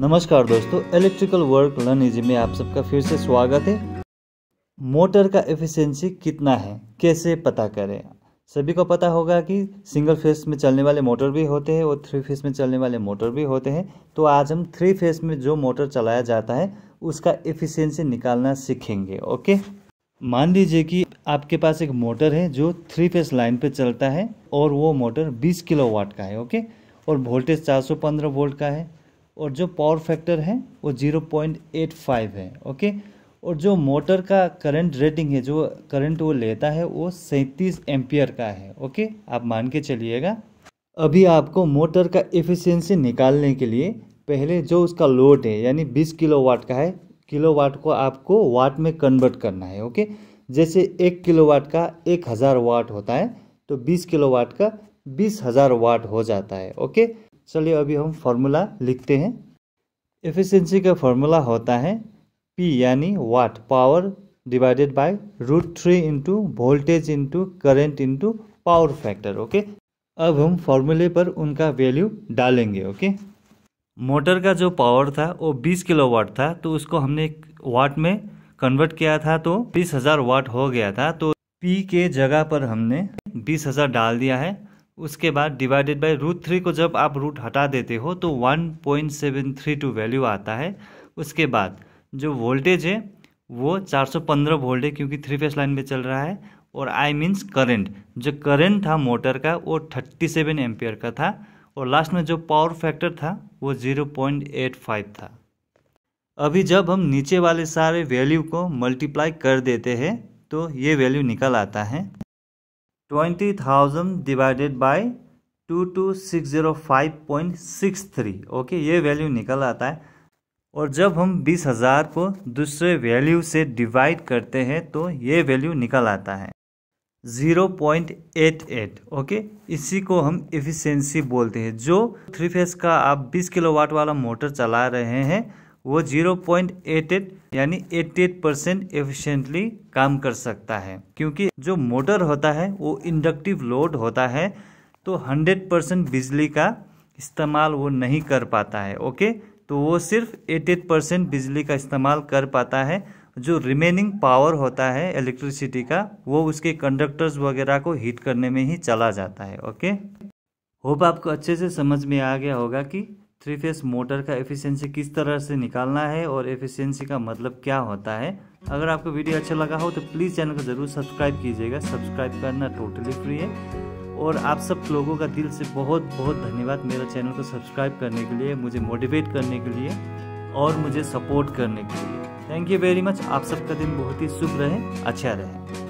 नमस्कार दोस्तों electrical work learn easy में आप सबका फिर से स्वागत है मोटर का एफिशिएंसी कितना है कैसे पता करें सभी को पता होगा कि सिंगल फेस में चलने वाले मोटर भी होते हैं और थ्री फेस में चलने वाले मोटर भी होते हैं तो आज हम थ्री फेस में जो मोटर चलाया जाता है उसका एफिशिएंसी निकालना सीखेंगे ओके मान लीजिए कि आपके पास एक मोटर है जो थ्री फेस लाइन पर चलता है और वो मोटर 20 किलोवाट का है ओके और वोल्टेज 415 वोल्ट का है और जो पावर फैक्टर है वो जीरो पॉइंट एट फाइव है ओके और जो मोटर का करंट रेटिंग है जो करंट वो लेता है वो सैंतीस एम्पियर का है ओके आप मान के चलिएगा अभी आपको मोटर का एफिशिएंसी निकालने के लिए पहले जो उसका लोड है यानी बीस किलोवाट का है किलोवाट को आपको वाट में कन्वर्ट करना है ओके जैसे एक किलोवाट का एक हज़ार वाट होता है तो बीस किलोवाट का बीस हज़ार वाट हो जाता है ओके चलिए अभी हम फार्मूला लिखते हैं एफिशिएंसी का फार्मूला होता है पी यानी watt power divided by root three into voltage into current into power factor okay अब हम फॉर्मूले पर उनका वैल्यू डालेंगे ओके मोटर का जो पावर था वो 20 वाट था तो उसको हमने वाट में कन्वर्ट किया था तो बीस हज़ार वाट हो गया था तो पी के जगह पर हमने बीस हज़ार डाल दिया है उसके बाद डिवाइडेड बाय रूट थ्री को जब आप रूट हटा देते हो तो one point seven three two value आता है उसके बाद जो वोल्टेज है वो 415 वोल्ट है क्योंकि थ्री फेस लाइन में चल रहा है और आई मीन्स करंट जो करंट था मोटर का वो 37 सेवन एम्पियर का था और लास्ट में जो पावर फैक्टर था वो 0.85 था अभी जब हम नीचे वाले सारे वैल्यू को मल्टीप्लाई कर देते हैं तो ये वैल्यू निकल आता है twenty thousand divided by two two six zero five point six three okay ये वैल्यू निकल आता है और जब हम बीस हज़ार को दूसरे वैल्यू से डिवाइड करते हैं तो ये वैल्यू निकल आता है zero point eight eight okay इसी को हम इफिशेंसी बोलते हैं जो थ्री फेस का आप बीस किलोवाट वाला मोटर चला रहे हैं वो 0.88 यानी एट परसेंट एफिशियंटली काम कर सकता है क्योंकि जो मोटर होता है वो इंडक्टिव लोड होता है तो 100 परसेंट बिजली का इस्तेमाल वो नहीं कर पाता है ओके तो वो सिर्फ 88 परसेंट बिजली का इस्तेमाल कर पाता है जो रिमेनिंग पावर होता है इलेक्ट्रिसिटी का वो उसके कंडक्टर्स वगैरह को हीट करने में ही चला जाता है ओके होप आपको अच्छे से समझ में आ गया होगा कि थ्री फेस मोटर का एफिशिएंसी किस तरह से निकालना है और एफिशिएंसी का मतलब क्या होता है अगर आपको वीडियो अच्छा लगा हो तो प्लीज़ चैनल को ज़रूर सब्सक्राइब कीजिएगा सब्सक्राइब करना टोटली फ्री है और आप सब लोगों का दिल से बहुत बहुत धन्यवाद मेरा चैनल को सब्सक्राइब करने के लिए मुझे मोटिवेट करने के लिए और मुझे सपोर्ट करने के लिए थैंक यू वेरी मच आप सबका दिन बहुत ही शुभ रहे अच्छा रहे